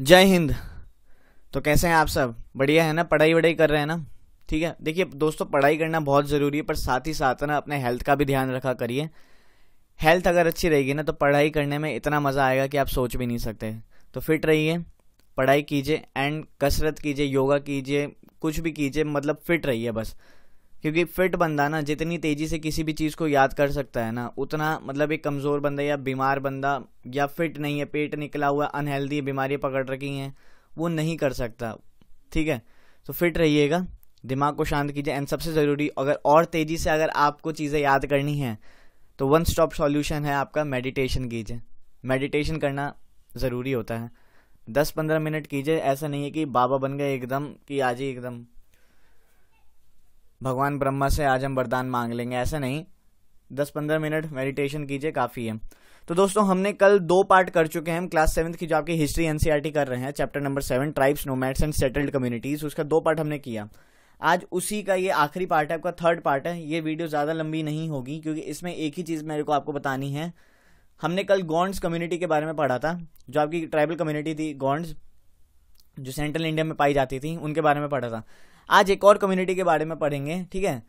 जय हिंद तो कैसे हैं आप सब बढ़िया है ना पढ़ाई वढ़ाई कर रहे हैं ना ठीक है देखिए दोस्तों पढ़ाई करना बहुत ज़रूरी है पर साथ ही साथ ना अपने हेल्थ का भी ध्यान रखा करिए हेल्थ अगर अच्छी रहेगी ना तो पढ़ाई करने में इतना मज़ा आएगा कि आप सोच भी नहीं सकते तो फिट रहिए पढ़ाई कीजिए एंड कसरत कीजिए योगा कीजिए कुछ भी कीजिए मतलब फिट रहिए बस क्योंकि फिट बंदा ना जितनी तेज़ी से किसी भी चीज़ को याद कर सकता है ना उतना मतलब एक कमज़ोर बंदा या बीमार बंदा या फिट नहीं है पेट निकला हुआ अनहेल्दी बीमारियाँ पकड़ रखी हैं वो नहीं कर सकता ठीक है तो फिट रहिएगा दिमाग को शांत कीजिए एंड सबसे ज़रूरी अगर और तेज़ी से अगर आपको चीज़ें याद करनी हैं तो वन स्टॉप सॉल्यूशन है आपका मेडिटेशन कीजिए मेडिटेशन करना ज़रूरी होता है दस पंद्रह मिनट कीजिए ऐसा नहीं है कि बाबा बन गए एकदम कि आज ही एकदम भगवान ब्रह्मा से आज हम वरदान मांग लेंगे ऐसा नहीं दस पंद्रह मिनट मेडिटेशन कीजिए काफ़ी है तो दोस्तों हमने कल दो पार्ट कर चुके हैं हम क्लास सेवन्थ की जो आपकी हिस्ट्री एनसीआर e कर रहे हैं chapter number seven tribes nomads and settled communities उसका दो पार्ट हमने किया आज उसी का ये आखिरी पार्ट है आपका थर्ड पार्ट है ये वीडियो ज़्यादा लंबी नहीं होगी क्योंकि इसमें एक ही चीज़ मेरे को आपको बतानी है हमने कल गोंड्स कम्युनिटी के बारे में पढ़ा था जो आपकी ट्राइबल कम्युनिटी थी गोंड्स जो सेंट्रल इंडिया में पाई जाती थी उनके बारे में पढ़ा था आज एक और कम्युनिटी के बारे में पढ़ेंगे ठीक है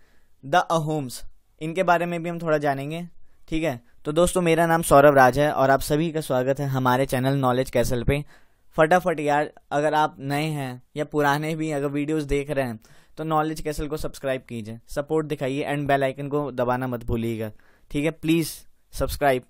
द अहोम्स इनके बारे में भी हम थोड़ा जानेंगे ठीक है तो दोस्तों मेरा नाम सौरभ राज है और आप सभी का स्वागत है हमारे चैनल नॉलेज कैसल पे फटाफट यार अगर आप नए हैं या पुराने भी अगर वीडियोस देख रहे हैं तो नॉलेज कैसल को सब्सक्राइब कीजिए सपोर्ट दिखाइए एंड बेल आइकन को दबाना मत भूलिएगा ठीक है प्लीज़ सब्सक्राइब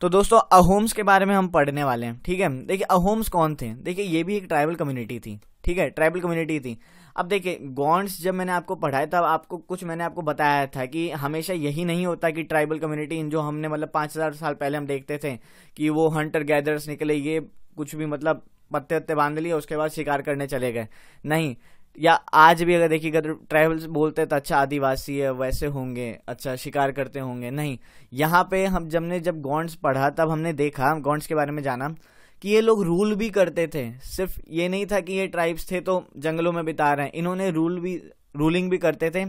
तो दोस्तों अहोम्स के बारे में हम पढ़ने वाले हैं ठीक है देखिए अहोम्स कौन थे देखिए ये भी एक ट्राइबल कम्युनिटी थी ठीक है ट्राइबल कम्युनिटी थी अब देखिए गॉन्ड्स जब मैंने आपको पढ़ाया तब आपको कुछ मैंने आपको बताया था कि हमेशा यही नहीं होता कि ट्राइबल कम्युनिटी जो हमने मतलब पाँच हज़ार साल पहले हम देखते थे कि वो हंटर गैदर्स निकले ये कुछ भी मतलब पत्ते वत्ते बांध लिए उसके बाद शिकार करने चले गए नहीं या आज भी अगर देखिए अगर ट्राइबल्स बोलते हैं तो अच्छा आदिवासी है वैसे होंगे अच्छा शिकार करते होंगे नहीं यहाँ पे हम जब ने जब गॉन्ड्स पढ़ा तब हमने देखा गॉन्ड्स के बारे में जाना कि ये लोग रूल भी करते थे सिर्फ ये नहीं था कि ये ट्राइब्स थे तो जंगलों में बिता रहे हैं इन्होंने रूल भी रूलिंग भी करते थे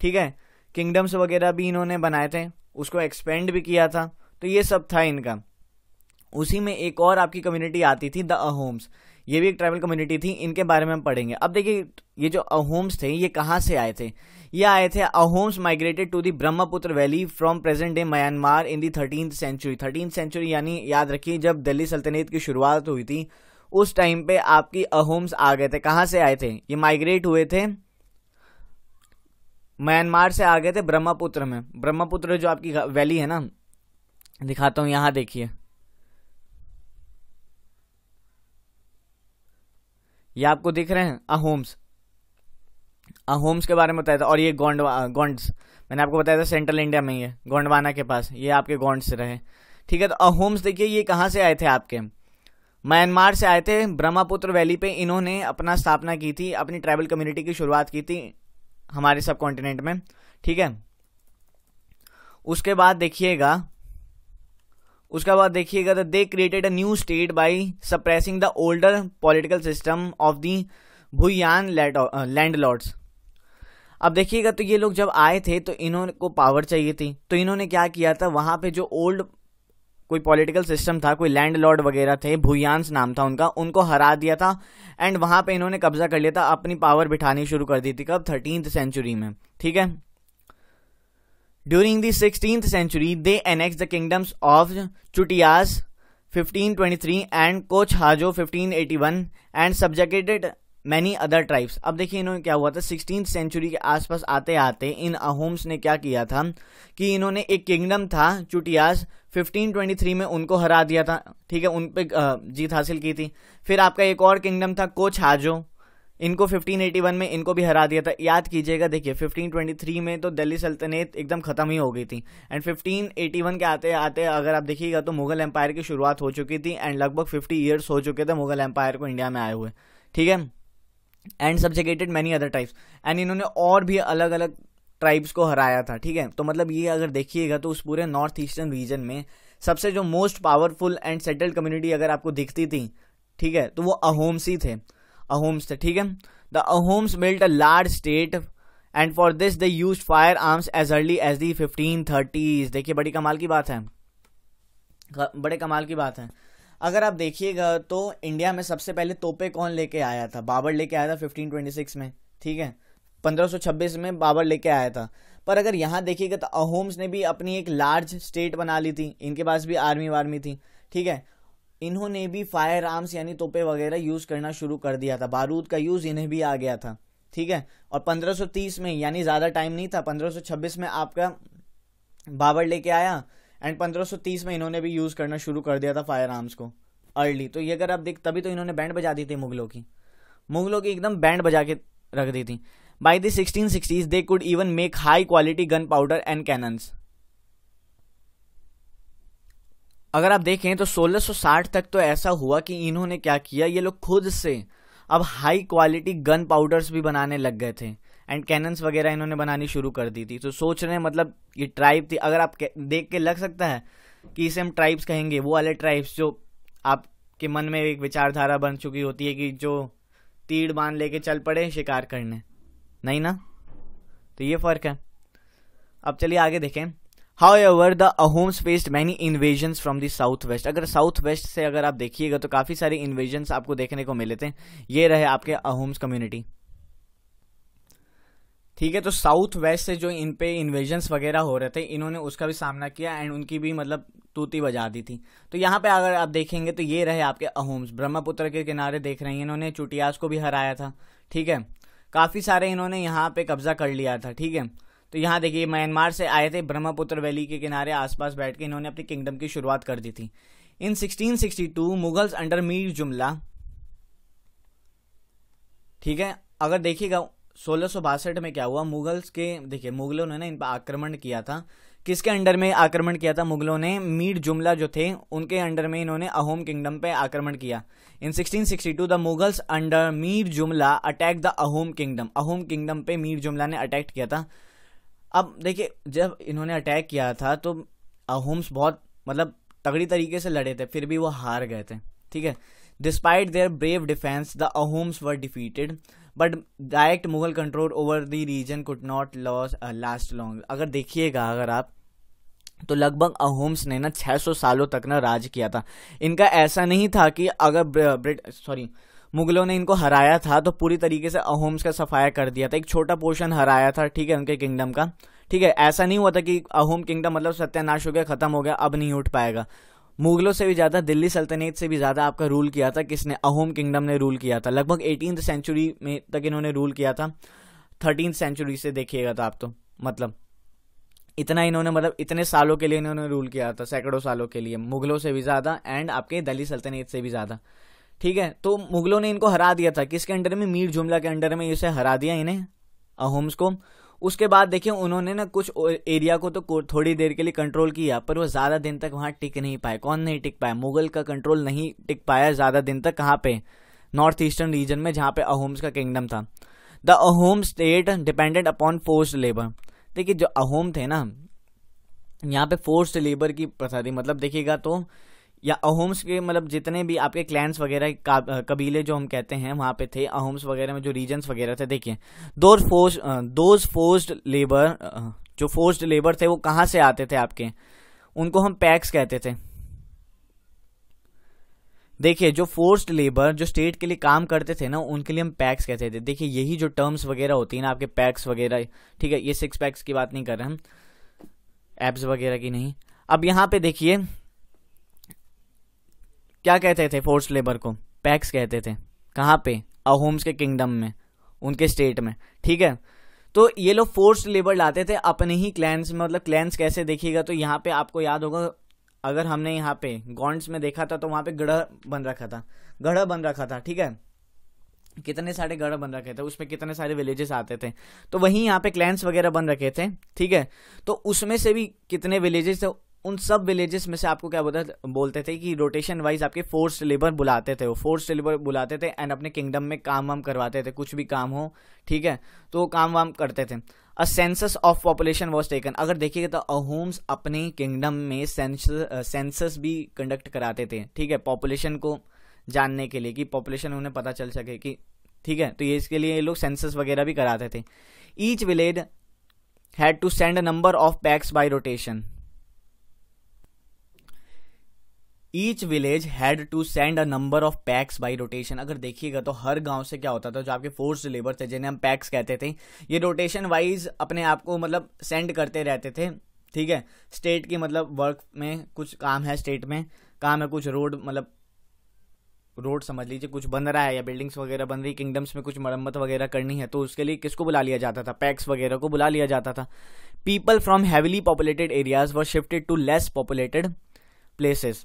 ठीक है किंगडम्स वगैरह भी इन्होंने बनाए थे उसको एक्सपेंड भी किया था तो ये सब था इनका उसी में एक और आपकी कम्युनिटी आती थी द अहोम्स ये भी एक ट्राइबल कम्युनिटी थी इनके बारे में हम पढ़ेंगे अब देखिए ये जो अहोम्स थे ये कहाँ से आए थे ये आए थे Ahoms migrated to the Brahmaputra valley from present day Myanmar in the thirteen century thirteen century यानी याद रखिए जब दिल्ली सल्तनत की शुरुआत हुई थी उस टाइम पे आपकी अहोम्स आ गए थे कहाँ से आए थे ये माइग्रेट हुए थे म्यांमार से आ गए थे ब्रह्मपुत्र में ब्रह्मपुत्र जो आपकी वैली है ना दिखाता हूँ यहाँ देखिए ये आपको दिख रहे हैं अहोम्स अहोम्स के बारे में बताया था और ये गोंडवा गोंड्स मैंने आपको बताया था सेंट्रल इंडिया में ये गोंडवाना के पास ये आपके गोंड्स रहे ठीक है तो अहोम्स देखिए ये कहाँ से आए थे आपके म्यांमार से आए थे ब्रह्मपुत्र वैली पे इन्होंने अपना स्थापना की थी अपनी ट्राइबल कम्युनिटी की शुरुआत की थी हमारे सब कॉन्टिनेंट में ठीक है उसके बाद देखिएगा उसके बाद देखिएगा they created a new state by suppressing the older political system of the Bhuyan landlords अब देखिएगा तो ये लोग जब आए थे तो इन्होंने को पावर चाहिए थी तो इन्होंने क्या किया था वहाँ पे जो ओल्ड कोई पॉलिटिकल सिस्टम था कोई लैंड लॉर्ड वगैरह थे भूयांस नाम था उनका उनको हरा दिया था एंड वहाँ पे इन्होंने कब्जा कर लिया था अपनी पावर बिठानी शुरू कर दी थी कब थर्टीन सेंचुरी में ठीक है During the 16th century, they annexed the kingdoms of Chutias 1523 and Hajo 1581 and subjugated many other tribes अब देखिए इन्होंने क्या हुआ था सिक्सटीन सेंचुरी के आसपास आते आते इन अहोम्स ने क्या किया था कि इन्होंने एक किंगडम था चुटियास 1523 में उनको हरा दिया था ठीक है उन पर जीत हासिल की थी फिर आपका एक और किंगडम था कोच हाजो इनको 1581 में इनको भी हरा दिया था याद कीजिएगा देखिए 1523 में तो दिल्ली सल्तनत एकदम ख़त्म ही हो गई थी एंड 1581 के आते आते अगर आप देखिएगा तो मुगल एम्पायर की शुरुआत हो चुकी थी एंड लगभग 50 ईयर्स हो चुके थे मुगल एम्पायर को इंडिया में आए हुए ठीक है and subjugated many other types and इन्होंने और भी अलग अलग ट्राइब्स को हराया था ठीक है तो मतलब ये अगर देखिएगा तो उस पूरे नॉर्थ ईस्टर्न रीजन में सबसे जो most powerful and settled community अगर आपको दिखती थी ठीक है तो वो अहोमसी थे अहोम्स थे ठीक है the Ahoms built a large state and for this the use fire arms as early as the fifteen thirties देखिए बड़ी कमाल की बात है बड़े कमाल की बात है अगर आप देखिएगा तो इंडिया में सबसे पहले तोपे कौन लेके आया था बाबर लेके आया था फिफ्टीन ट्वेंटी सिक्स में ठीक है छब्बीस में बाबर लेके आया था पर अगर यहाँ देखिएगा तो अहोम्स ने भी अपनी एक लार्ज स्टेट बना ली थी इनके पास भी आर्मी वार्मी थी ठीक है इन्होंने भी फायर आर्म्स यानी तोपे वगैरह यूज़ करना शुरू कर दिया था बारूद का यूज़ इन्हें भी आ गया था ठीक है और 1530 में यानी ज़्यादा टाइम नहीं था 1526 में आपका बाबर लेके आया एंड 1530 में इन्होंने भी यूज़ करना शुरू कर दिया था फायर आर्म्स को अर्ली तो ये अगर आप देख तभी तो इन्होंने बैंड बजा दी थी मुगलों की मुगलों की एकदम बैंड बजा के रख दी थी by sixteen sixties they could even make high quality gunpowder and cannons अगर आप देखें तो 1660 तक तो ऐसा हुआ कि इन्होंने क्या किया ये लोग खुद से अब हाई क्वालिटी गन पाउडर्स भी बनाने लग गए थे एंड कैनन्स वगैरह इन्होंने बनानी शुरू कर दी थी तो सोच रहे हैं मतलब ये ट्राइब थी अगर आप देख के लग सकता है कि इसे हम ट्राइब्स कहेंगे वो वाले ट्राइब्स जो आपके मन में एक विचारधारा बन चुकी होती है कि जो तीड़ बांध लेके चल पड़े शिकार करने नहीं ना तो ये फ़र्क है अब चलिए आगे देखें however the Ahoms faced many invasions from the south west अगर साउथ वेस्ट से अगर आप देखिएगा तो काफ़ी सारे इन्वेजन्स आपको देखने को मिले थे ये रहे आपके अहोम्स कम्युनिटी ठीक है तो साउथ वेस्ट से जो इन पे इन्वेजन्स वगैरह हो रहे थे इन्होंने उसका भी सामना किया एंड उनकी भी मतलब तूती बजा दी थी तो यहाँ पे अगर आप देखेंगे तो ये रहे आपके अहोम्स ब्रह्मपुत्र के किनारे देख रहे हैं इन्होंने चुटियास को भी हराया था ठीक है काफ़ी सारे इन्होंने यहाँ पे कब्जा कर लिया था ठीक है तो यहाँ देखिए म्यांमार से आए थे ब्रह्मपुत्र वैली के किनारे आसपास बैठ के इन्होंने अपनी किंगडम की शुरुआत कर दी थी इन 1662 मुगल्स अंडर मीर जुमला ठीक है अगर देखिएगा सोलह में क्या हुआ मुगल्स के देखिए मुगलों ने ना इन पर आक्रमण किया था किसके अंडर में आक्रमण किया था मुगलों ने मीर जुमला जो थे उनके अंडर में इन्होंने अहोम किंगडम पे आक्रमण किया in 1662 the Mughals under Mir Jumla attack the Ahom kingdom Ahom kingdom पे मीर जुमला ने अटैक किया था अब देखिए जब इन्होंने अटैक किया था तो होम्स बहुत मतलब तगड़ी तरीके से लड़े थे फिर भी वो हार गए थे ठीक है despite their brave defence the Ahoms were defeated but direct Mughal control over the region could not loss last long अगर देखिएगा अगर आप तो लगभग अहोम्स ने ना 600 सालों तक ना राज किया था इनका ऐसा नहीं था कि अगर सॉरी मुगलों ने इनको हराया था तो पूरी तरीके से अहोम्स का सफाया कर दिया था एक छोटा पोर्शन हराया था ठीक है उनके किंगडम का ठीक है ऐसा नहीं हुआ था कि अहोम किंगडम मतलब सत्यानाश हो गया ख़त्म हो गया अब नहीं उठ पाएगा मुगलों से भी ज़्यादा दिल्ली सल्तनत से भी ज़्यादा आपका रूल किया था किसने अहोम किंगडम ने रूल किया था लगभग एटीन सेंचुरी में तक इन्होंने रूल किया था थर्टीन सेंचुरी से देखिएगा तो आप तो मतलब इतना इन्होंने मतलब इतने सालों के लिए इन्होंने रूल किया था सैकड़ों सालों के लिए मुगलों से भी ज़्यादा एंड आपके दिल्ली सल्तनत से भी ज़्यादा ठीक है तो मुगलों ने इनको हरा दिया था किसके अंडर में मीर जुमला के अंडर में इसे हरा दिया इन्हें अहोम्स को उसके बाद देखिए उन्होंने ना कुछ एरिया को तो थोड़ी देर के लिए कंट्रोल किया पर वो ज़्यादा दिन तक वहाँ टिक नहीं पाए कौन नहीं टिक पाया मुगल का कंट्रोल नहीं टिक पाया ज़्यादा दिन तक कहाँ पे नॉर्थ ईस्टर्न रीजन में जहां पे अहोम्स का किंगडम था the Ahom state dependent upon force labour देखिए जो अहोम थे ना यहाँ पे फोर्स लेबर की प्रथा थी मतलब देखिएगा तो या अहोम्स के मतलब जितने भी आपके क्लैंस वगैरह कबीले जो हम कहते हैं वहाँ पे थे अहोम्स वगैरह में जो रीजन्स वगैरह थे देखिए those force those forced labour जो फोर्स्ड लेबर थे वो कहाँ से आते थे आपके उनको हम पैक्स कहते थे देखिए जो फोर्स्ड लेबर जो स्टेट के लिए काम करते थे ना उनके लिए हम पैक्स कहते थे देखिए यही जो टर्म्स वगैरह होती है ना आपके पैक्स वगैरह ठीक है ये सिक्स पैक्स की बात नहीं कर रहे हम एप्स वगैरह की नहीं अब यहाँ पे देखिए क्या कहते थे फोर्स लेबर को पैक्स कहते थे कहाँ पे अहोम्स के किंगडम में उनके स्टेट में ठीक है तो ये लोग फोर्स लेबर लाते थे अपने ही क्लैंस में मतलब क्लैंस कैसे देखिएगा तो यहाँ पे आपको याद होगा अगर हमने यहाँ पे गॉन्ड्स में देखा था तो वहाँ पे गढ़ बन रखा था गढ़ बन रखा था ठीक है कितने सारे गढ़ बन रखे थे उसमें कितने सारे विलेजेस आते थे तो वहीं यहाँ पे क्लैंस वगैरह बन रखे थे ठीक है तो उसमें से भी कितने विलेजेस थे उन सब विलेजेस में से आपको क्या बोलते बोलते थे कि रोटेशन वाइज आपके फोर्स लेबर बुलाते थे वो फोर्स लेबर बुलाते थे एंड अपने किंगडम में काम वाम करवाते थे कुछ भी काम हो ठीक है तो वो काम वाम करते थे a census of population was taken अगर देखिएगा तो अहोम्स अपने किंगडम में सेंसस भी कंडक्ट कराते थे ठीक है पॉपुलेशन को जानने के लिए कि पॉपुलेशन उन्हें पता चल सके कि ठीक है तो ये इसके लिए ये लोग सेंसस वगैरह भी कराते थे each village had to send number of paiks by rotation each village had to send a number of paiks by rotation अगर देखिएगा तो हर गांव से क्या होता था जो आपके फोर्स लेबर थे जिन्हें हम पैक्स कहते थे ये रोटेशन वाइज अपने आप को मतलब सेंड करते रहते थे ठीक है स्टेट की मतलब वर्क में कुछ काम है स्टेट में काम है कुछ रोड मतलब रोड समझ लीजिए कुछ बन रहा है या बिल्डिंग्स वगैरह बन रही किंगडम्स में कुछ मरम्मत वगैरह करनी है तो उसके लिए किसको बुला लिया जाता था पैक्स वगैरह को बुला लिया जाता था people from heavily populated areas were shifted to less populated places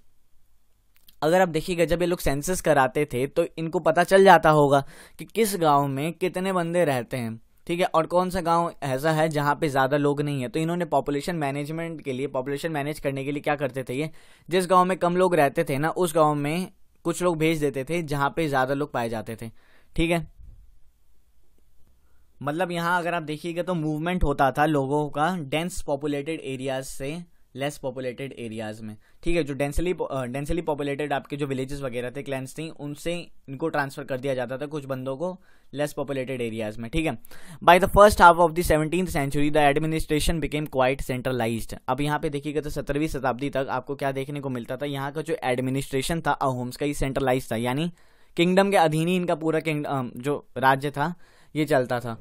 अगर आप देखिएगा जब ये लोग सेंसस कराते थे तो इनको पता चल जाता होगा कि किस गांव में कितने बंदे रहते हैं ठीक है और कौन सा गांव ऐसा है जहां पे ज़्यादा लोग नहीं है तो इन्होंने पॉपुलेशन मैनेजमेंट के लिए पॉपुलेशन मैनेज करने के लिए क्या करते थे ये जिस गांव में कम लोग रहते थे ना उस गांव में कुछ लोग भेज देते थे जहाँ पे ज़्यादा लोग पाए जाते थे ठीक है मतलब यहाँ अगर आप देखिएगा तो मूवमेंट होता था लोगों का डेंस पॉपुलेटेड एरियाज से लेस पॉपुलेटेड एरियाज़ में ठीक है जो डेंसली डेंसली पॉपुलेटेड आपके जो विलेजेस वगैरह थे क्लैंस थी उनसे इनको ट्रांसफ़र कर दिया जाता था कुछ बंदों को लेस पॉपुलेटेड एरियाज़ में ठीक है by the first half of the seventeen century the administration became quite centralised अब यहाँ पे देखिएगा तो सत्रहवीं शताब्दी तक आपको क्या देखने को मिलता था यहाँ का जो एडमिनिस्ट्रेशन था अहोम्स का ये सेंट्रलाइज था यानी किंगडम के अधीन ही इनका पूरा किंग जो राज्य था ये चलता था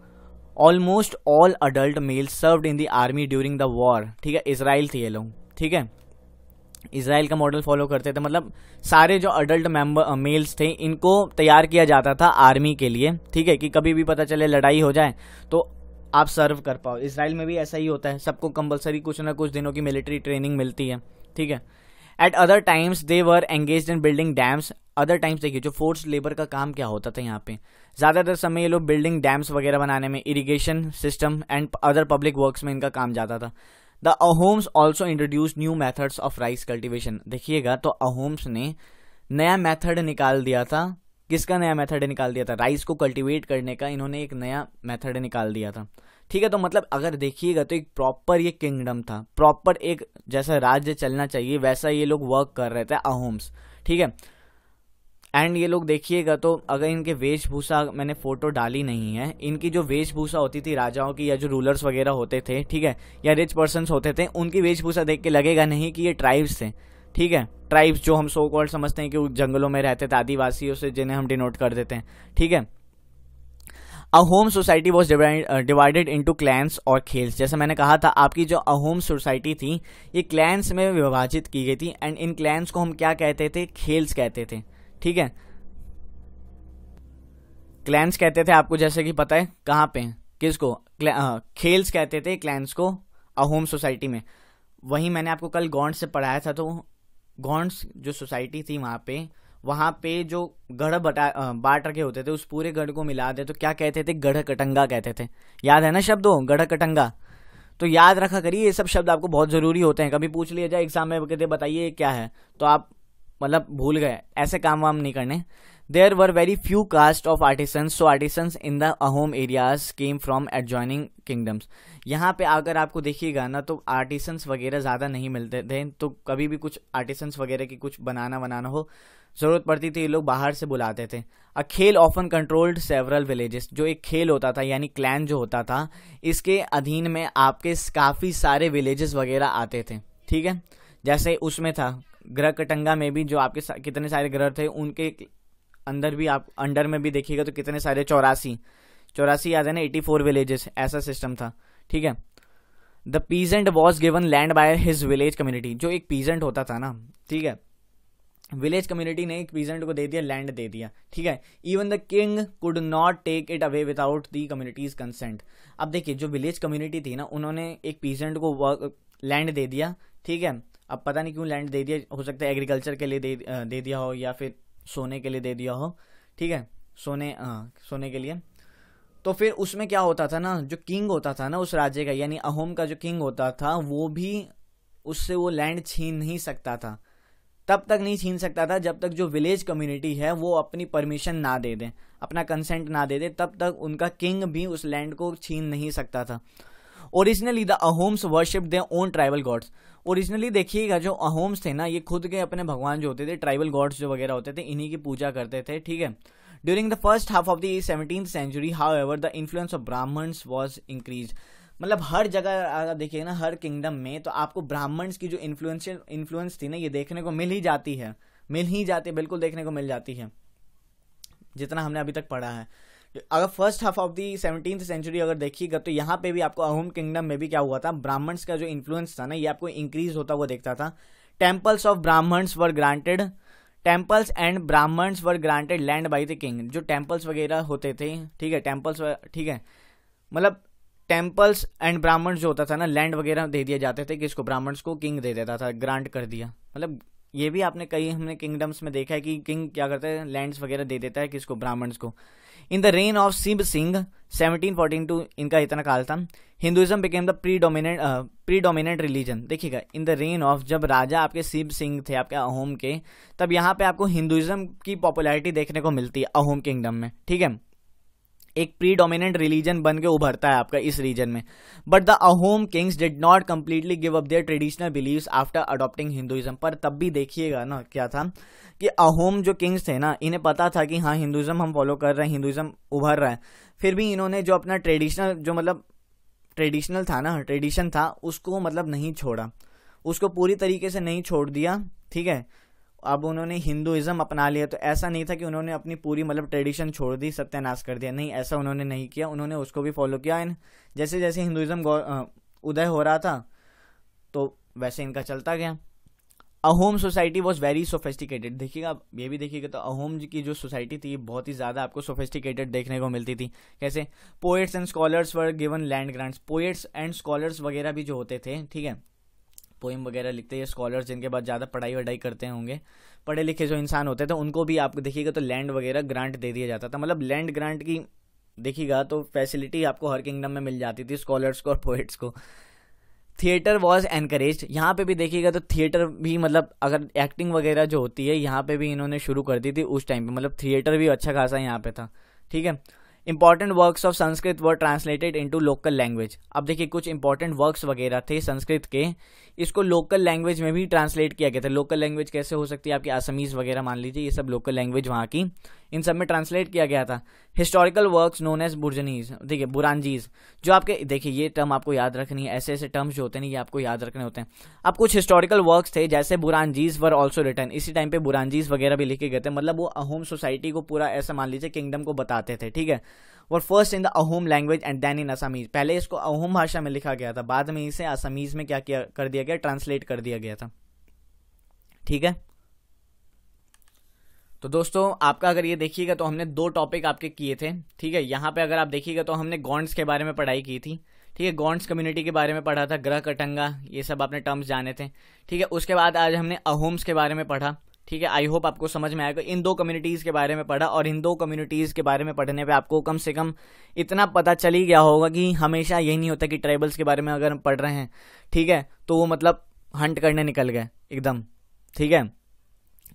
almost all adult male served in the army during the war ठीक है इसराइल थे ये लोग ठीक है इसराइल का मॉडल फॉलो करते थे मतलब सारे जो अडल्ट मेंबर मेल्स थे इनको तैयार किया जाता था आर्मी के लिए ठीक है कि कभी भी पता चले लड़ाई हो जाए तो आप सर्व कर पाओ इसराइल में भी ऐसा ही होता है सबको कंपलसरी कुछ ना कुछ दिनों की मिलिट्री ट्रेनिंग मिलती है ठीक है at other times they were engage in building dams other times देखिए जो फोर्स लेबर का काम क्या होता था यहाँ पे ज़्यादातर समय ये लोग बिल्डिंग डैम्स वगैरह बनाने में irrigation system and other public work में इनका काम जाता था the Ahoms also introduce new methods of rice cultivation देखिएगा तो अहोम्स ने नया मैथड निकाल दिया था किसका नया मैथड निकाल दिया था राइस को कल्टिवेट करने का इन्होंने एक नया मैथड निकाल दिया था ठीक है तो मतलब अगर देखिएगा तो एक प्रॉपर ये किंगडम था प्रॉपर एक जैसा राज्य चलना चाहिए वैसा ये लोग वर्क कर रहे थे अहोम्स ठीक है एंड ये लोग देखिएगा तो अगर इनके वेशभूषा मैंने फ़ोटो डाली नहीं है इनकी जो वेशभूषा होती थी राजाओं की या जो रूलर्स वगैरह होते थे ठीक है या रिच पर्सनस होते थे उनकी वेशभूषा देख के लगेगा नहीं कि ये ट्राइब्स थे ठीक है ट्राइब्स जो हम सो कॉल्ड समझते हैं कि वो जंगलों में रहते थे आदिवासियों से जिन्हें हम डिनोट कर देते हैं ठीक है Ahom society was divided into clans और खेल्स जैसे मैंने कहा था आपकी जो अहोम सोसाइटी थी ये क्लैंस में विभाजित की गई थी एंड इन क्लैंस को हम क्या कहते थे खेल्स कहते थे ठीक है क्लैंस कहते थे आपको जैसे कि पता है कहाँ पे किसको खेल्स कहते थे क्लैंस को अहोम सोसाइटी में वहीं मैंने आपको कल गौंड से पढ़ाया था तो गौंड्स जो सोसाइटी थी वहाँ पे वहाँ पे जो गढ़ बटा बाट रखे होते थे उस पूरे गढ़ को मिला दे तो क्या कहते थे गढ़ कटंगा कहते थे याद है ना शब्द गढ़ कटंगा तो याद रखा करिए ये सब शब्द आपको बहुत ज़रूरी होते हैं कभी पूछ लिया जाए एग्जाम में कहते बताइए क्या है तो आप मतलब भूल गए ऐसे काम वाम नहीं करने there were very few caste of artisans so artisans in the Ahom areas came from adjoining kingdoms यहाँ पे अगर आपको देखिएगा ना तो आर्टिसंस वगैरह ज़्यादा नहीं मिलते थे तो कभी भी कुछ आर्टिसंस वगैरह की कुछ बनाना वनाना हो ज़रूरत पड़ती थी ये लोग बाहर से बुलाते थे अ खेल ऑफन कंट्रोल्ड सेवरल विलेजेस जो एक खेल होता था यानी क्लैन जो होता था इसके अधीन में आपके काफ़ी सारे विलेजेस वगैरह आते थे ठीक है जैसे उसमें था ग्रह कटंगा में भी जो आपके सा, कितने सारे ग्रह थे उनके अंदर भी आप अंडर में भी देखिएगा तो कितने सारे चौरासी चौरासी याद है ना एटी फोर विलेजेस ऐसा सिस्टम था ठीक है the peasant was given land by his village community जो एक पीजेंट होता था ना ठीक है विलेज कम्युनिटी ने एक पीजेंट को दे दिया लैंड दे दिया ठीक है even the king could not take it away without the community's consent अब देखिए जो विलेज कम्युनिटी थी ना उन्होंने एक पीजेंट को लैंड दे दिया ठीक है अब पता नहीं क्यों लैंड दे दिया हो सकता है एग्रीकल्चर के लिए दे दे दिया हो या फिर सोने के लिए दे दिया हो ठीक है सोने आ, सोने के लिए तो फिर उसमें क्या होता था ना जो किंग होता था ना उस राज्य का यानी अहोम का जो किंग होता था वो भी उससे वो लैंड छीन नहीं सकता था तब तक नहीं छीन सकता था जब तक जो विलेज कम्युनिटी है वो अपनी परमिशन ना दे दें अपना कंसेंट ना दे दे तब तक उनका किंग भी उस लैंड को छीन नहीं सकता था originally the Ahoms worship their own tribal gods originally देखिएगा जो अहोम्स थे ना ये खुद के अपने भगवान जो होते थे ट्राइबल गॉड्स जो वगैरह होते थे इन्हीं की पूजा करते थे ठीक है during the first half of the seventeen century however the influence of Brahmins was increase मतलब हर जगह अगर देखिए ना हर किंगडम में तो आपको ब्राह्मण्स की जो इन्फ्लुएंशियल इन्फ्लुएंस थी ना ये देखने को मिल ही जाती है मिल ही जाती है बिल्कुल देखने को मिल जाती है जितना हमने अभी तक पढ़ा है अगर first half of the seventeen century अगर देखिएगा तो यहाँ पे भी आपको अहोम किंगडम में भी क्या हुआ था ब्राह्मण्स का जो इन्फ्लुएंस था ना ये आपको इंक्रीज होता हुआ देखता था temples of Brahmins were granted temples and Brahmins were granted land by the king जो टेम्पल्स वगैरह होते थे ठीक है टेम्पल्स ठीक है मतलब टेम्पल्स एंड ब्राह्मण्स जो होता था ना लैंड वगैरह दे दिए जाते थे किसको ब्राह्मण्स को किंग दे देता था ग्रांट कर दिया मतलब ये भी आपने कई हमने किंगडम्स में देखा है कि किंग क्या करता है लैंड्स वगैरह दे देता है किसको ब्राह्मण्स को in the reign of Shiv Singh 1742 इनका इतना काल था Hinduism became the predominant predominant religion देखिएगा इन द रेन ऑफ जब राजा आपके शिव सिंह थे आपके अहोम के तब यहाँ पे आपको हिंदुइज्म की पॉपुलैरिटी देखने को मिलती है अहोम किंगडम में ठीक है एक प्री डोमिनेंट रिलीजन बन के उभरता है आपका इस रीजन में but the Ahom kings did not completely give up their traditional believe after adopting Hinduism पर तब भी देखिएगा ना क्या था कि अहोम जो किंग्स थे ना इन्हें पता था कि हाँ हिंदुइज़्म हम फॉलो कर रहे हैं हिंदुइज्म उभर रहा है फिर भी इन्होंने जो अपना ट्रेडिशनल जो मतलब ट्रेडिशनल था ना ट्रेडिशन था उसको मतलब नहीं छोड़ा उसको पूरी तरीके से नहीं छोड़ दिया ठीक है अब उन्होंने हिंदुज़म अपना लिया तो ऐसा नहीं था कि उन्होंने अपनी पूरी मतलब ट्रेडिशन छोड़ दी सत्यानाश कर दिया नहीं ऐसा उन्होंने नहीं किया उन्होंने उसको भी फॉलो किया एंड जैसे जैसे हिंदुज़म उदय हो रहा था तो वैसे इनका चलता गया Ahom society was very sophisticated देखिएगा आप ये भी देखिएगा तो अहोम की जो सोसाइटी थी बहुत ही ज़्यादा आपको सोफेस्टिकेटेड देखने को मिलती थी कैसे poets and scholars were given land grants poets and scholars वगैरह भी जो होते थे ठीक है पोइम वगैरह लिखते हैं स्कॉलर्स जिनके बाद ज़्यादा पढ़ाई वढ़ाई करते होंगे पढ़े लिखे जो इंसान होते थे तो उनको भी आप देखिएगा तो लैंड वगैरह ग्रांट दे दिया जाता था मतलब लैंड ग्रांट की देखिएगा तो फैसिलिटी आपको हर किंगडम में मिल जाती थी स्कॉलर्स को और पोइट्स को थिएटर वॉज एनकरेज यहाँ पे भी देखिएगा तो थिएटर भी मतलब अगर एक्टिंग वगैरह जो होती है यहाँ पे भी इन्होंने शुरू कर दी थी उस टाइम पे मतलब थिएटर भी अच्छा खासा यहाँ पे था ठीक है important works of Sanskrit were translated into local language अब देखिए कुछ इंपॉर्टेंट वर्क्स वगैरह थे संस्कृत के इसको लोकल लैंग्वेज में भी ट्रांसलेट किया गया था लोकल लैंग्वेज कैसे हो सकती है आपकी आसमीज वगैरह मान लीजिए ये सब लोकल लैंग्वेज वहाँ की इन सब में ट्रांसलेट किया गया था historical works known as buranjis है बुरानजीज जो आपके देखिए ये टर्म आपको याद रखनी है ऐसे ऐसे टर्म्स जो होते हैं ये आपको याद रखने होते हैं अब कुछ हिस्टोरिकल वर्क्स थे जैसे बुरानजीज वर ऑल्सो रिटर्न इसी टाइम पे बुरानजीज वगैरह भी लिखे गए थे मतलब वो अहोम सोसाइटी को पूरा ऐसा मान लीजिए किंगडम को बताते थे ठीक है were first in the Ahom language and then in Assamese पहले इसको अहोम भाषा में लिखा गया था बाद में इसे असामीज में क्या किया कर दिया गया ट्रांसलेट कर दिया गया था ठीक है तो दोस्तों आपका अगर ये देखिएगा तो हमने दो टॉपिक आपके किए थे ठीक है यहाँ पे अगर आप देखिएगा तो हमने गॉन्ड्स के बारे में पढ़ाई की थी ठीक है गॉन्ड्स कम्युनिटी के बारे में पढ़ा था ग्रह कटंगा ये सब आपने टर्म्स जाने थे ठीक है उसके बाद आज हमने अहोम्स के बारे में पढ़ा ठीक है आई होप आपको समझ में आएगा इन दो कम्युनिटीज़ के बारे में पढ़ा और इन दो कम्युनिटीज़ के बारे में पढ़ने पे आपको कम से कम इतना पता चल ही गया होगा कि हमेशा यही नहीं होता कि ट्राइबल्स के बारे में अगर हम पढ़ रहे हैं ठीक है तो वो मतलब हंट करने निकल गए एकदम ठीक है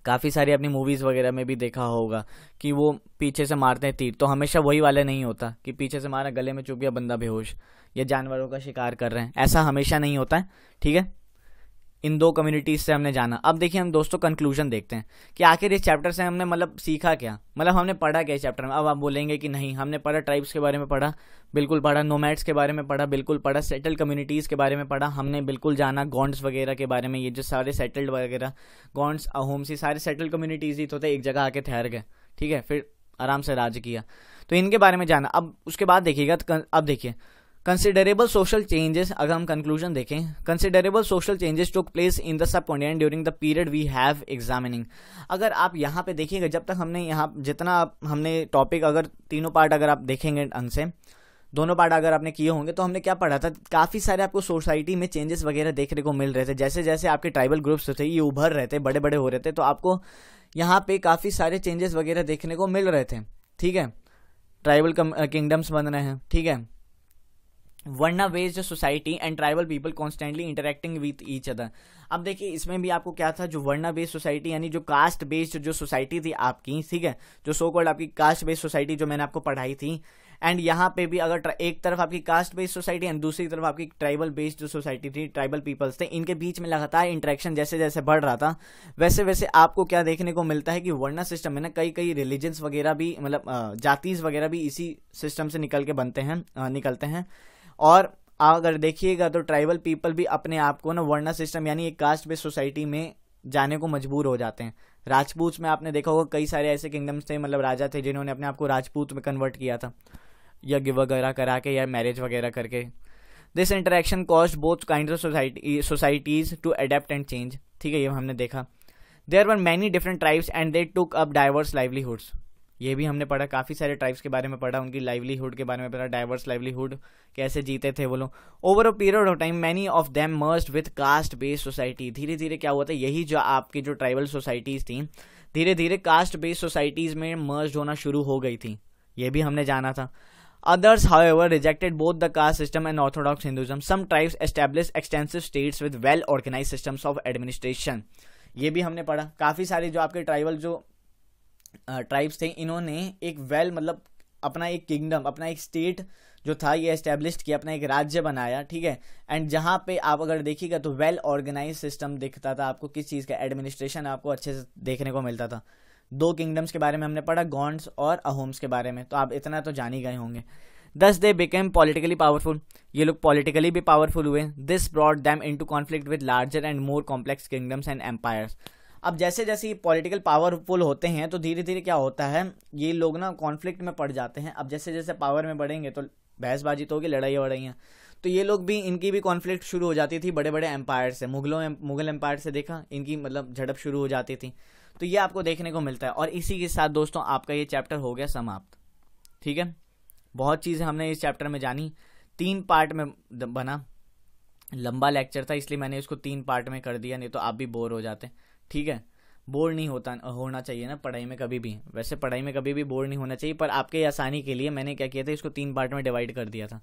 काफ़ी सारी अपनी मूवीज़ वगैरह में भी देखा होगा कि वो पीछे से मारते हैं तीर तो हमेशा वही वाले नहीं होता कि पीछे से मारा गले में चुप गया बंदा बेहोश या जानवरों का शिकार कर रहे हैं ऐसा हमेशा नहीं होता है ठीक है इन दो कम्युनिटीज़ से हमने जाना अब देखिए हम दोस्तों कंक्लूजन देखते हैं कि आखिर इस चैप्टर से हमने मतलब सीखा क्या मतलब हमने पढ़ा क्या इस चैप्टर में अब आप बोलेंगे कि नहीं हमने पढ़ा ट्राइब्स के बारे में पढ़ा बिल्कुल पढ़ा नोमैट्स के बारे में पढ़ा बिल्कुल पढ़ा सेटल कम्युनिटीज़ के बारे में पढ़ा हमने बिल्कुल जाना गॉन्ड्स वगैरह के बारे में ये जो सारे सेटल्ड वगैरह गॉन्ड्स अहोम्स ये सारे सेटल कम्युनिटीज़ ही तो थे एक जगह आके ठहर गए ठीक है फिर आराम से राज किया तो इनके बारे में जाना अब उसके बाद देखिएगा तो अब देखिए कंसिडरेबल सोशल चेंजेस अगर हम कंक्लूजन देखें considerable social changes took place in the subcontinent during the period we have examining अगर आप यहाँ पे देखिएगा जब तक हमने यहाँ जितना हमने टॉपिक अगर तीनों पार्ट अगर आप देखेंगे ढंग से दोनों पार्ट अगर आपने किए होंगे तो हमने क्या पढ़ा था काफ़ी सारे आपको सोसाइटी में चेंजेस वगैरह देखने को मिल रहे थे जैसे जैसे आपके ट्राइबल ग्रुप्स थे ये उभर रहे थे बड़े बड़े हो रहे थे तो आपको यहाँ पे काफ़ी सारे चेंजेस वगैरह देखने को मिल रहे थे ठीक है ट्राइबल किंगडम्स uh, बन रहे हैं ठीक है varna based society and tribal people constantly interacting with each other अब देखिए इसमें भी आपको क्या था जो वर्ना बेस्ड सोसाइटी यानी जो कास्ट बेस्ड जो सोसाइटी थी आपकी ठीक है जो सो कॉल्ड आपकी कास्ट बेस्ड सोसाइटी जो मैंने आपको पढ़ाई थी एंड यहाँ पे भी अगर एक तरफ आपकी कास्ट बेस्ड सोसाइटी एंड दूसरी तरफ आपकी ट्राइबल बेस्ड जो सोसाइटी थी ट्राइबल पीपल्स थे इनके बीच में लगातार इंटरेक्शन जैसे जैसे बढ़ रहा था वैसे वैसे आपको क्या देखने को मिलता है कि वर्णा सिस्टम है ना कई कई रिलीजन्स वगैरह भी मतलब जातीज वगैरह भी इसी सिस्टम से निकल के बनते हैं निकलते हैं और अगर देखिएगा तो ट्राइबल पीपल भी अपने आप को ना वर्णा सिस्टम यानी एक कास्ट बेस्ड सोसाइटी में जाने को मजबूर हो जाते हैं राजपूत में आपने देखा होगा कई सारे ऐसे किंगडम्स थे मतलब राजा थे जिन्होंने अपने आप को राजपूत में कन्वर्ट किया था यज्ञ वगैरह करा के या मैरिज वगैरह करके this interaction cause both kind of society societies to adapt and change ठीक है ये हमने देखा there were many different tribes and they took up diverse livelihoods ये भी हमने पढ़ा काफ़ी सारे ट्राइब्स के बारे में पढ़ा उनकी लाइवलीहुड के बारे में पढ़ा डाइवर्स लाइवलीहुड कैसे जीते थे वो लोग over a period of time many of them merged with caste based society धीरे धीरे क्या हुआ था यही जो आपकी जो ट्राइबल सोसाइटीज़ थी धीरे धीरे कास्ट बेस्ड सोसाइटीज़ में मर्ज होना शुरू हो गई थी ये भी हमने जाना था others however rejected both the caste system and orthodox Hinduism. Some tribes establish extensive states with well organise systems of administration ये भी हमने पढ़ा काफ़ी सारे जो आपके ट्राइबल जो ट्राइब्स थे इन्होंने एक वेल मतलब अपना एक किंगडम अपना एक स्टेट जो था ये इस्टेब्लिश किया अपना एक राज्य बनाया ठीक है एंड जहाँ पे आप अगर देखिएगा तो वेल ऑर्गेनाइज सिस्टम दिखता था आपको किस चीज़ का एडमिनिस्ट्रेशन आपको अच्छे से देखने को मिलता था दो किंगडम्स के बारे में हमने पढ़ा गॉन्ड्स और अहोम्स के बारे में तो आप इतना तो जान ही गए होंगे दस दे बिकेम पॉलिटिकली पावरफुल ये लोग पॉलिटिकली भी पावरफुल हुए this broad them into conflict with larger and more complex kingdoms and empires अब जैसे जैसे ये पॉलिटिकल पावरफुल होते हैं तो धीरे धीरे क्या होता है ये लोग ना कॉन्फ्लिक्ट में पड़ जाते हैं अब जैसे जैसे पावर में बढ़ेंगे तो बहसबाजी तो होगी लड़ाई वड़ाइयाँ तो ये लोग भी इनकी भी कॉन्फ्लिक्ट शुरू हो जाती थी बड़े बड़े एम्पायर से मुगलों मुगल एम्पायर से देखा इनकी मतलब झड़प शुरू हो जाती थी तो ये आपको देखने को मिलता है और इसी के साथ दोस्तों आपका ये चैप्टर हो गया समाप्त ठीक है बहुत चीज़ें हमने इस चैप्टर में जानी तीन पार्ट में बना लंबा लेक्चर था इसलिए मैंने इसको तीन पार्ट में कर दिया नहीं तो आप भी बोर हो जाते ठीक है बोर नहीं होता होना चाहिए ना पढ़ाई में कभी भी वैसे पढ़ाई में कभी भी बोर नहीं होना चाहिए पर आपके आसानी के लिए मैंने क्या किया था इसको तीन पार्ट में डिवाइड कर दिया था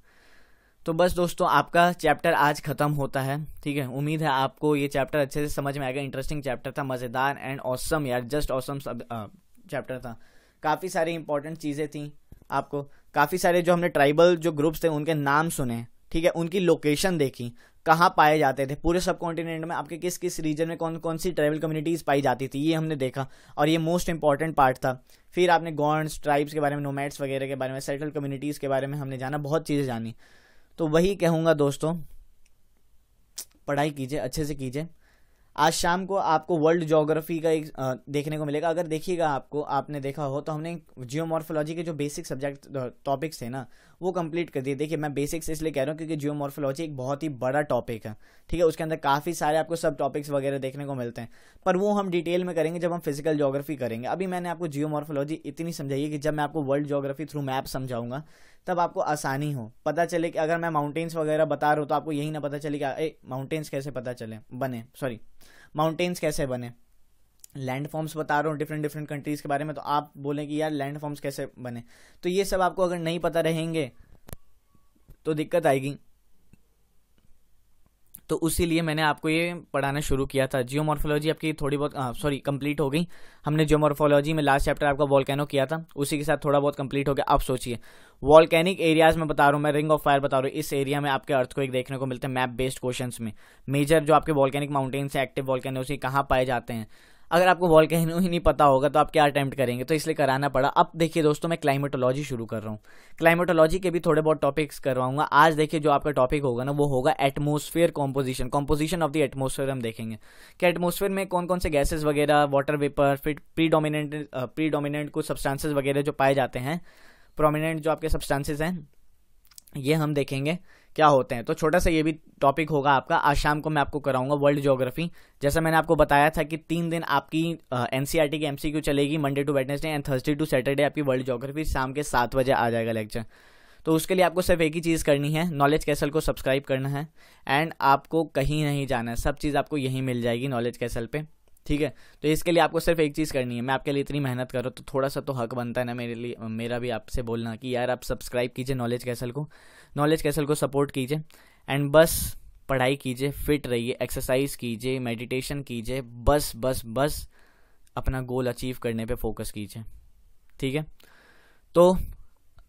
तो बस दोस्तों आपका चैप्टर आज ख़त्म होता है ठीक है उम्मीद है आपको ये चैप्टर अच्छे से समझ में आएगा इंटरेस्टिंग चैप्टर था मज़ेदार एंड ऑसम यार जस्ट ऑसम चैप्टर था काफ़ी सारी इंपॉर्टेंट चीज़ें थी आपको काफ़ी सारे जो हमने ट्राइबल जो ग्रुप्स थे उनके नाम सुने ठीक है उनकी लोकेशन देखी कहाँ पाए जाते थे पूरे सब कॉन्टिनेंट में आपके किस किस रीजन में कौन कौन सी ट्राइबल कम्युनिटीज़ पाई जाती थी ये हमने देखा और ये मोस्ट इंपॉर्टेंट पार्ट था फिर आपने गॉन्ड्स ट्राइब्स के बारे में नोमैट्स वगैरह के बारे में सेटल कम्युनिटीज़ के बारे में हमने जाना बहुत चीज़ें जानी तो वही कहूँगा दोस्तों पढ़ाई कीजिए अच्छे से कीजिए आज शाम को आपको वर्ल्ड जोग्राफी का एक देखने को मिलेगा अगर देखिएगा आपको आपने देखा हो तो हमने जियोमॉर्फोलॉजी के जो बेसिक सब्जेक्ट टॉपिक्स थे ना वो कंप्लीट कर दिए देखिए मैं बेसिक्स इसलिए कह रहा हूँ क्योंकि जियोमॉर्फोलॉजी एक बहुत ही बड़ा टॉपिक है ठीक है उसके अंदर काफ़ी सारे आपको सब टॉपिक्स वगैरह देखने को मिलते हैं पर वो हम डिटेल में करेंगे जब हम फिजिकल जोग्राफी करेंगे अभी मैंने आपको जियोमॉर्फोलॉजी इतनी समझाई है कि जब मैं आपको वर्ल्ड जोग्राफी थ्रू मैप समझाऊंगा तब आपको आसानी हो पता चले कि अगर मैं माउंटेन्स वगैरह बता रहा हूँ तो आपको यही ना पता चले कि माउंटेन्स कैसे पता चले बने सॉरी माउंटेन्स कैसे बने लैंड फॉर्म्स बता रहा हूँ डिफरेंट डिफरेंट कंट्रीज़ के बारे में तो आप बोलें कि यार लैंड फॉर्म्स कैसे बने तो ये सब आपको अगर नहीं पता रहेंगे तो दिक्कत आएगी तो उसी लिए मैंने आपको ये पढ़ाना शुरू किया था जियोमॉर्फोलॉजी आपकी थोड़ी बहुत सॉरी हाँ, कंप्लीट हो गई हमने जियोमॉर्फोलॉजी में लास्ट चैप्टर आपका वॉलकैनो किया था उसी के साथ थोड़ा बहुत कंप्लीट हो गया आप सोचिए वॉलकैनिक एरियाज में बता रहा हूँ मैं रिंग ऑफ फायर बता रहा हूँ इस एरिया में आपके अर्थ को एक देखने को मिलते हैं मैप बेस्ड क्वेश्चन में मेजर जो आपके वॉलकैनिक माउंटेन्स एक्टिव वॉलकैनोज ये कहाँ पाए जाते हैं अगर आपको वॉल्केनो ही नहीं पता होगा तो आप क्या अटैम्प्ट करेंगे तो इसलिए कराना पड़ा अब देखिए दोस्तों मैं क्लाइमेटोलॉजी शुरू कर रहा हूँ क्लाइमेटोलॉजी के भी थोड़े बहुत टॉपिक्स करवाऊंगा आज देखिए जो आपका टॉपिक होगा ना वो होगा atmosphere composition composition of the atmosphere हम देखेंगे कि एटमोसफेयर में कौन कौन से गैसेज वगैरह वाटर वेपर फिर प्रीडोमिनेंट प्रीडोमिनेंट कुछ सब्सटेंसेज वगैरह जो पाए जाते हैं प्रोमिनेंट जो आपके सब्सटेंसेज हैं ये हम देखेंगे क्या होते हैं तो छोटा सा ये भी टॉपिक होगा आपका आज शाम को मैं आपको कराऊंगा वर्ल्ड ज्योग्राफी जैसा मैंने आपको बताया था कि तीन दिन आपकी एन सी आर टी की एम सी क्यू चलेगी Monday to Wednesday and Thursday to Saturday आपकी वर्ल्ड ज्योग्राफी शाम के सात बजे आ जाएगा लेक्चर तो उसके लिए आपको सिर्फ एक ही चीज़ करनी है नॉलेज कैसल को सब्सक्राइब करना है एंड आपको कहीं नहीं जाना है सब चीज़ आपको यहीं मिल जाएगी नॉलेज कैसल पर ठीक है तो इसके लिए आपको सिर्फ एक चीज़ करनी है मैं आपके लिए इतनी मेहनत कर रहा हूँ तो थोड़ा सा तो हक बनता है ना मेरे लिए मेरा भी आपसे बोलना कि यार आप सब्सक्राइब कीजिए नॉलेज कैसल को नॉलेज कैसल को सपोर्ट कीजिए एंड बस पढ़ाई कीजिए फिट रहिए एक्सरसाइज कीजिए मेडिटेशन कीजिए बस बस बस अपना गोल अचीव करने पे फोकस कीजिए ठीक है तो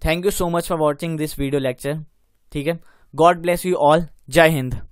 thank you so much for watching this video lecture ठीक है गॉड ब्लेस यू ऑल जय हिंद